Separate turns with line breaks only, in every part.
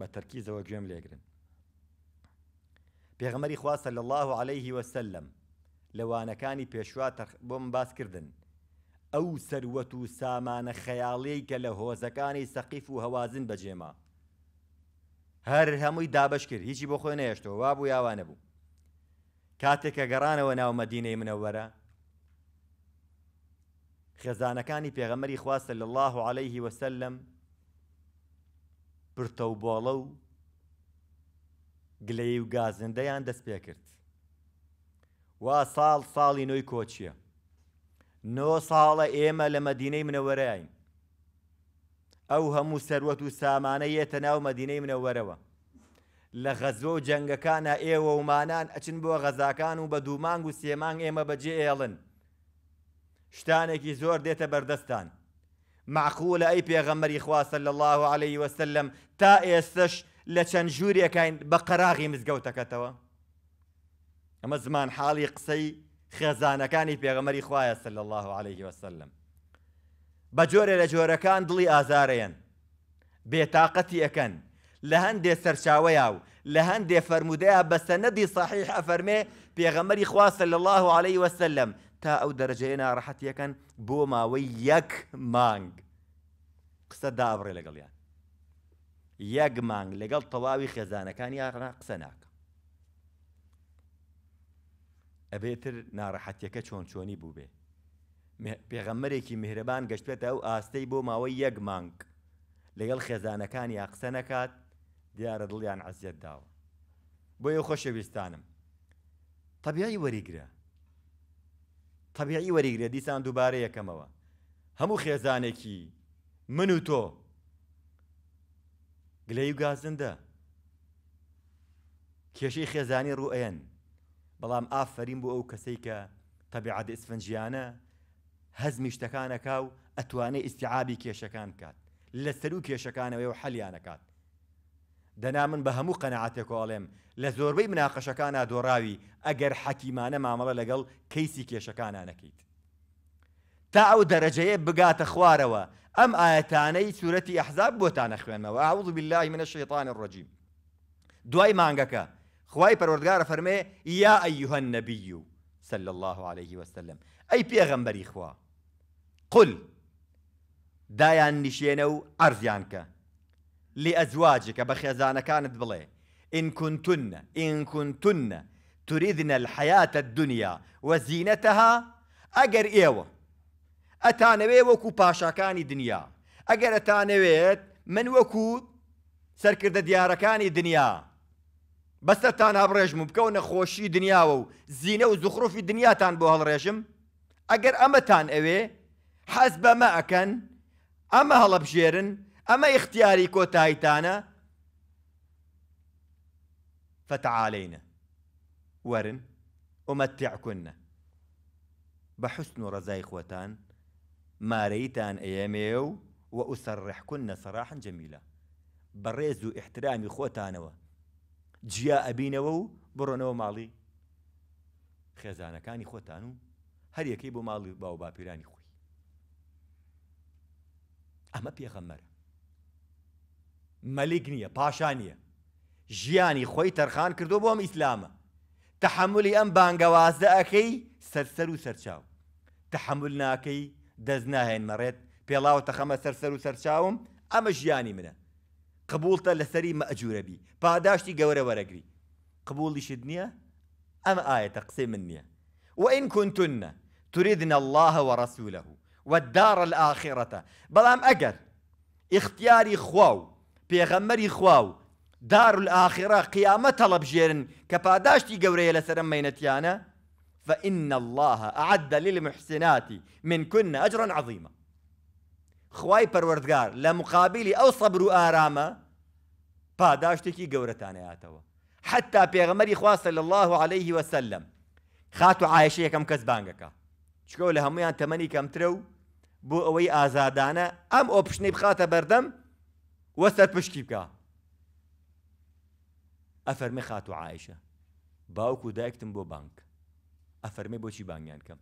بە تەرکیزەوە گوێم لێگرن پێغمەری خواستە لە الله عليه وسلم لەوانەکانی پێشوا بۆم باس کردن ئەو سەروەت و سامانە خەیاڵەی کە لە هۆزەکانی سەقیف و هەوازن بەجێما هەر هەمووی دابش کرد هیچی بۆ خۆی نەهێشتەوە وا بوو یاوانە بوو کاتێک کە گەڕانەوە ناو مەدینەی منەوەرە خێزانەکانی پێغەمەری خواستە لە الله عليه وسلم پرتەوبۆڵە و گلەی و گازندەیان دەست پێ کرد وا ساڵ ساڵی نوۆی کۆچیە نۆ ساڵە ئێمە لە مەدینەی منەوەرەین ئەو هەموو سەروەت و سامانە یێتە ناو مەدینەی منەوەرەوە لە غەزۆ و جەنگەکانە ئێوە ومانان ئەچن بۆ غەزاکان و بە دوومانگ و سێمانگ ئێمە بەجێ ئێڵن شتانێکی زۆر دێتە بەردەستان معقولە ئەی پێغەمەری خواسە لە الله عليه وسلم تا ئێستش لە چەند ژوورەکەین بە قەراغی مزگەوتەکەتەوە ئەمە زمان حاڵی قسەی خێزانەکانی پێغەمەری خوایە سل الله عليه وسلم بە جۆرە لە جۆرەکان دڵی ئازارەیەن بێتاقەتی ئەەکەن لە هەندێ سەرچاوەیە و لە هەندێ فەرمودەیە بەسەنەدی صحیح ئەفەرمێ پێغەمەری خواسە لە الله عليه وسلم تا ئەو دەرەجەیە ناڕەحەتیەکەن بۆ ماوەی یەک مانگ قسە دابڕێ لەگەڵیان یەک مانگ لەگەڵ تەواوی خێزانەکانی یاڕنا قسە ناکە ئەبێتر ناڕەحەتیەکە چۆن چۆنی بوو بێ پێغەممەرێکی میهرەبان گەشتێتە ئەو ئاستەی بۆ ماوەی یەک مانگ لەگەڵ خێزانەکان یا قسە نەکات دیارە دڵیان عزیەت داوە بۆ یە خۆشەویستانم تەبیایی وەریگرە تەبیعی وەریگرێ دیسان دووبارە یەکەمەوە هەموو خێزانێکی من و تۆ گلەی و گازندە کێشەی خێزانی ڕوئێن بەڵام ئافرین بۆ ئەو کەسەی کە تەبیعات ئسفنجیانە هەزمی شتەکانەکە و ئەتوانێت ئیسیعابی کێشەکان بکات لە سەر و کێشەکانەوەی و حەلیانەکات دەنا من بە هەموو قەنەعاتێکۆڵێم لە زۆربەی مناقەشەکانە دۆڕاوی ئەگەر حەکیمانە مامەڵە لەگەڵ کەیسی کێشەکانانەکەیت. تا ئەو دەرەجەیە بگاتە خوارەوە ئەم ئاەتانەی سوورەتی ئەحزاب بۆتانە خوێنمەوە ئاوض بالله منە شێطان ڕۆجیم. دوای مانگەکە خی پەرۆردگارە فەرمێ یا ئەیوهەن نەبی و سل الله عليه وسلم ئەی پێغەمبەری خوا قل دایان نیشێنە و ئەرزیان کە لأزواجك بخيزانا كانت بلي إن كنتن إن كنتن تريدن الحياة الدنيا وزينتها أجر إيوه باشا كاني دنيا أجر أتانا ئەتانەوێت من وەکو سەرکردە دنيا بس بەستەرتان هەبڕێژم و بكون خوشي دنيا و دنيا تان بو دنیاتان أجر أما ئەگەر إيوة حسب ما أكن أما هلا بجيرن أما اختياري کۆتاییتانە فتعالینە فتعالينا ورن أمتعكن بحسن رزاي خوتان خۆتان مارەیتان ئەیەمێ و و ئوسەڕحکونە سەراحن جەمیلە بەڕێز و جيا خۆتانەوە جیا ئەبینەوە و بڕۆنەوە مالي خێزانەکانی خۆتان و هەر یەکەی بۆ باو بابيراني خوي أما پێخەمەرە مەلیک نییە پاشانیە ژیانی خۆی تەرخان کردو بۆم ئیسلامە تحملی ئەم بانگەوازدە ئەەکەی سەرسەر و سەرچاو تحمل ناکەی دەست ناهێنمەڕێت پێڵاو تەخەمە سەرسەر و سەرچاوم ئەمە ژیانی منە قبولتە لەسەری مەجوورەبی پاداشتی گەورە وەرەگری قبولیشت نییە ئەمە ئاەتە قسەی من نییە وإن كنتن تريدن الله ورسوله والدار الآخرة بلام أجر اختياري خواو پیغمبری خواو دار الآخرة قيامة طلب جيرن كباداشتي قوريه لسرم مينتيانا فإن الله أعد للمحسنات من كن أجرا عظيما خواي پروردگار لمقابل أو صبر آرامة پاداشتكي قورتان آتوا حتى بيغمري خواه صلى الله عليه وسلم خاتو عائشه كم شكو لهم يان تمني كم ترو بو اوي آزادانا ام اوبشني بخاتا بردم وە سەرپشکی بکە ئەفەرمە خات و عیشە باوکو دایکتم بۆ بانک ئەفەرمێ بۆچی بانگیان کەم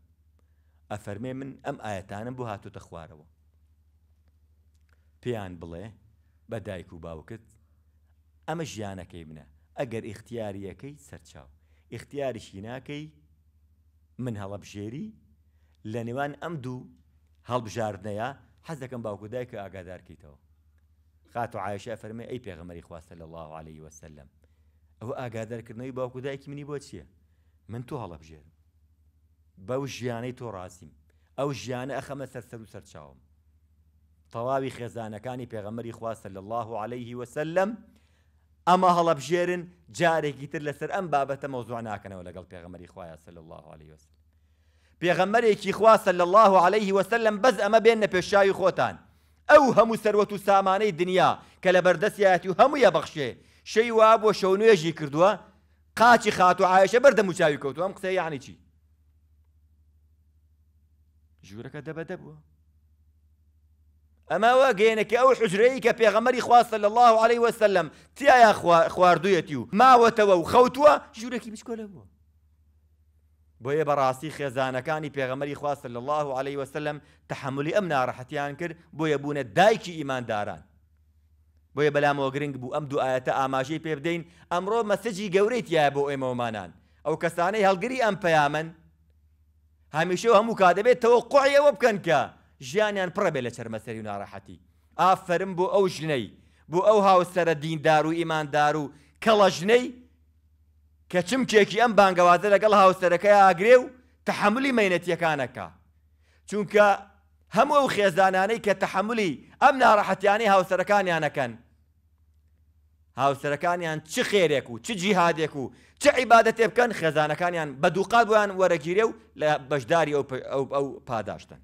ئەفەرمێ من ئەم ئاەتانم بۆ هاتوتە خوارەوە پێیان بڵێ بە دایک و باوکت ئەمە ژیانەکەی منە ئەگەر ئختیاریەکەی سەرچاو ئختیاریشی ناکەی من هەڵەبژێری لە نێوان ئەم دوو هەڵبژاردنەیە حەز دەکەم باوکو دایکە ئاگادارکەیتەوە خاتو عائشة فەرمێ أي پێغەمەری خواستە صلى الله عليه وسلم ئەوە ئاگادارکردنەوەی باوکو دایکی منی مني بوتشي من تۆ هەڵە بژێرم تو ژیانەی تۆ ڕاستیم ئەو ژیانە ئەخەمە سەرسەر و سەرچاوم تەواوی خێزانەکانی پێغەمەری خواستە صلى الله عليه وسلم ئەمە هەڵەبژێرن جارێکی تر لەسەر ئەم بابەتە ولا قال لەگەڵ پێغەمەری خوایە صلى الله عليه وسلم پێغەمەرێکی خواستە صلى الله عليه وسلم بەس أما بيننا بيشاي خوتان ئەو هەموو سەروەت و سامانەی دنیا کە لە بەردەسیایەتی و هەموویە بەخشێ شەی وا بۆ شەونێژی کردووە قاچی خات و عایشە بەردەم و چاوی کەوتو ئەم قسە یعنی چی ژوورەکە دەبەدە بووە ئەماوە گەێنەکە ئەو حجرەی کە پێغەمەری خواستە لە الله عليه وسلم تیایە خواردویەتی و ماوەتەوە و خەوتووە ژوورێکی بچکۆلە بووە بۆیە بەڕاستی خێزانەکانی پێغەمەری خواستە لە الله عليه وسلم تحملی ئەم ناڕەحەتیان کرد بۆیە بوونە دایکی ئیمانداران بۆیە بەلامەوە گرنگ بوو ئەم دوعاەتە ئاماژەی پێ بدەین ئەمڕۆ مەسەجی گەورەی تایە بۆ ئێمەمانان ئەو کەسانەی هەڵگری ئەم پەیامەن هەمیشە هەموو کا دەبێت تەوە قوعیەوە بکەن کە ژیانیان پڕە بێ لە چەرمەسەری و ناڕەحەتی ئافرم بۆ ئەو ژنەی بۆ ئەو هاوسەرە دیندار و ئیماندار و کەڵە ژنەی کە چمکێکی ئەم بانگەوازە لەگەڵ هاوسەرەکەی ئاگرێ و تحملی مەینەتیەکانەکە چونکە هەموو ئەو خێزانانەی کە تحملی ئەم ناڕەحەتیانەی هاوسەرەکانیانەکەن هاوسەرەکانیان چ خێرێک و چ جیهادێک و چ عیبادە تێ بکەن خێزانەکانیان بە دووقات بۆیان وەرەگیرێ و لە بەشداری ئەو پاداشتن